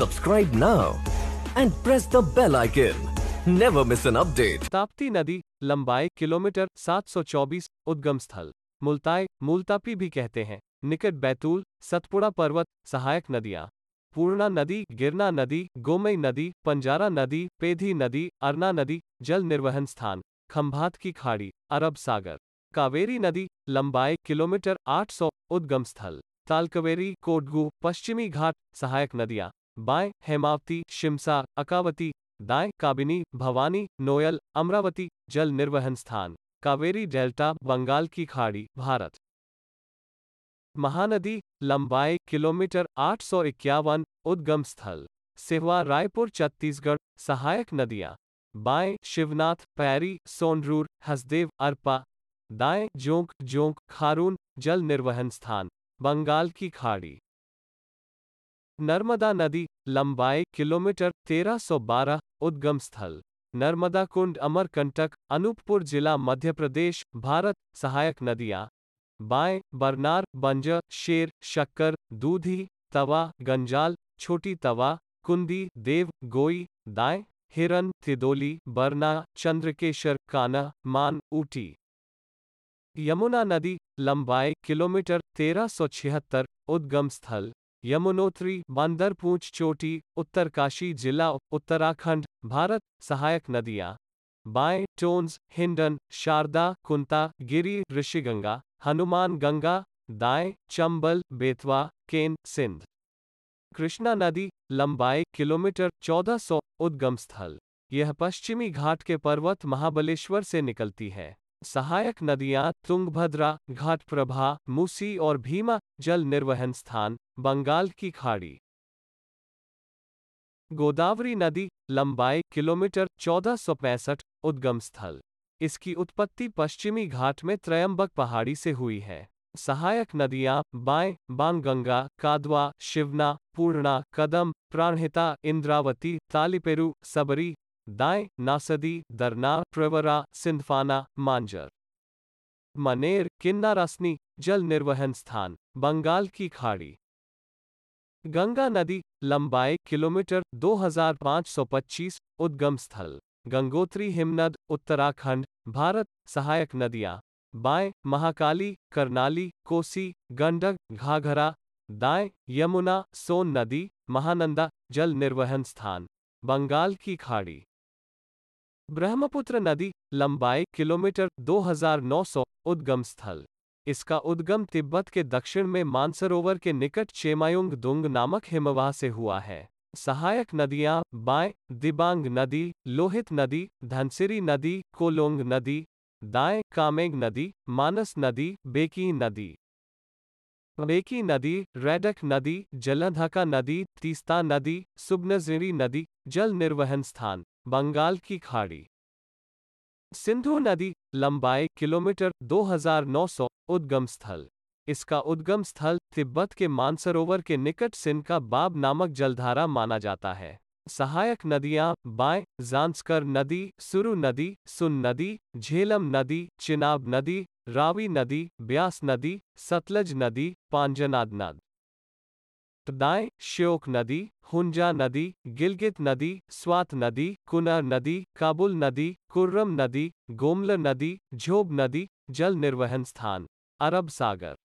Subscribe now and press the bell icon. Never miss an update. Tapti नदी लंबाई kilometre 724 उद्गम स्थल मुल्ताई मुल्तापी भी कहते हैं निकट बैतूल सतपुड़ा पर्वत सहायक नदियाँ पूर्णा नदी गिरना नदी गोमई नदी पंजारा नदी पेधी नदी अरना नदी जल निर्वहन स्थान खंभात की खाड़ी अरब सागर कावेरी नदी लंबाई किलोमीटर 800 उद्गम स्थल तालकवेरी कोटगू पश्चिमी घाट सहायक नदियाँ बाएं हेमावती शिमसा अकावती दाएं काबिनी भवानी नोयल अमरावती जल निर्वहन स्थान कावेरी डेल्टा बंगाल की खाड़ी भारत महानदी लंबाई किलोमीटर आठ सौ इक्यावन उद्गम स्थल सिहवा रायपुर छत्तीसगढ़ सहायक नदियां बाएं शिवनाथ पैरी सोनरूर हसदेव अरपा दाएं जोंक जोंक खारून जल निर्वहन स्थान बंगाल की खाड़ी नर्मदा नदी लंबाई किलोमीटर 1312 उद्गम स्थल नर्मदा कुंड अमरकंटक अनूपपुर जिला मध्य प्रदेश भारत सहायक नदियाँ बाय बरनार बंजर शेर शक्कर दूधी तवा गंजाल छोटी तवा कुंदी देव गोई दाय हिरन तिदोली बरना चंद्रकेशर काना मान ऊटी यमुना नदी लंबाई किलोमीटर 1376 उद्गम स्थल यमुनोत्री बंदरपूंछ चोटी उत्तरकाशी जिला उत्तराखंड भारत सहायक नदियाँ बाएं टोन्स हिंडन शारदा कुंता गिरी ऋषिगंगा हनुमान गंगा दाएं चंबल बेतवा केन सिंध कृष्णा नदी लंबाई किलोमीटर 1400 उद्गम स्थल यह पश्चिमी घाट के पर्वत महाबलेश्वर से निकलती है सहायक नदियां तुंगभद्रा घाटप्रभा मूसी और भीमा जल निर्वहन स्थान बंगाल की खाड़ी गोदावरी नदी लंबाई किलोमीटर चौदह उद्गम स्थल इसकी उत्पत्ति पश्चिमी घाट में त्रयंबक पहाड़ी से हुई है सहायक नदियां बाएं बांगंगा कादवा शिवना पूर्णा कदम प्राणहिता इंद्रावती तालिपेरू सबरी दाएं नासदी दरना प्रवरा सिंधफाना मांजर मनेर किन्नारसनी जल निर्वहन स्थान बंगाल की खाड़ी गंगा नदी लंबाई किलोमीटर 2525 उद्गम स्थल गंगोत्री हिमनद उत्तराखंड भारत सहायक नदियां बाएं महाकाली करनाली कोसी गंडक घाघरा दाएं यमुना सोन नदी महानंदा जल निर्वहन स्थान बंगाल की खाड़ी ब्रह्मपुत्र नदी लंबाई किलोमीटर 2900 उद्गम स्थल इसका उद्गम तिब्बत के दक्षिण में मानसरोवर के निकट चेमायुंग दुंग नामक हिमवाह से हुआ है सहायक नदियां बाएं दिबांग नदी लोहित नदी धनसिरी नदी कोलोंग नदी दाएं कामेंग नदी मानस नदी बेकी नदी बेकी नदी रेडक नदी जलंधका नदी तीस्ता नदी सुबनजरी नदी जल निर्वहन स्थान बंगाल की खाड़ी सिंधु नदी लंबाई किलोमीटर 2900 उद्गम स्थल इसका उद्गम स्थल तिब्बत के मानसरोवर के निकट का बाब नामक जलधारा माना जाता है सहायक नदियां बाएं जांस्कर नदी सुरु नदी सुन नदी झेलम नदी चिनाब नदी रावी नदी ब्यास नदी सतलज नदी पांजनाद नद दाएं श्योक नदी हुंजा नदी गिलगित नदी स्वात नदी कुना नदी काबुल नदी कुर्रम नदी गोमल नदी झोब नदी जल निर्वहन स्थान अरब सागर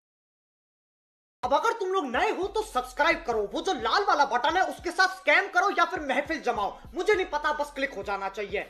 अब अगर तुम लोग नए हो तो सब्सक्राइब करो वो जो लाल वाला बटन है उसके साथ स्कैम करो या फिर महफिल जमाओ मुझे नहीं पता बस क्लिक हो जाना चाहिए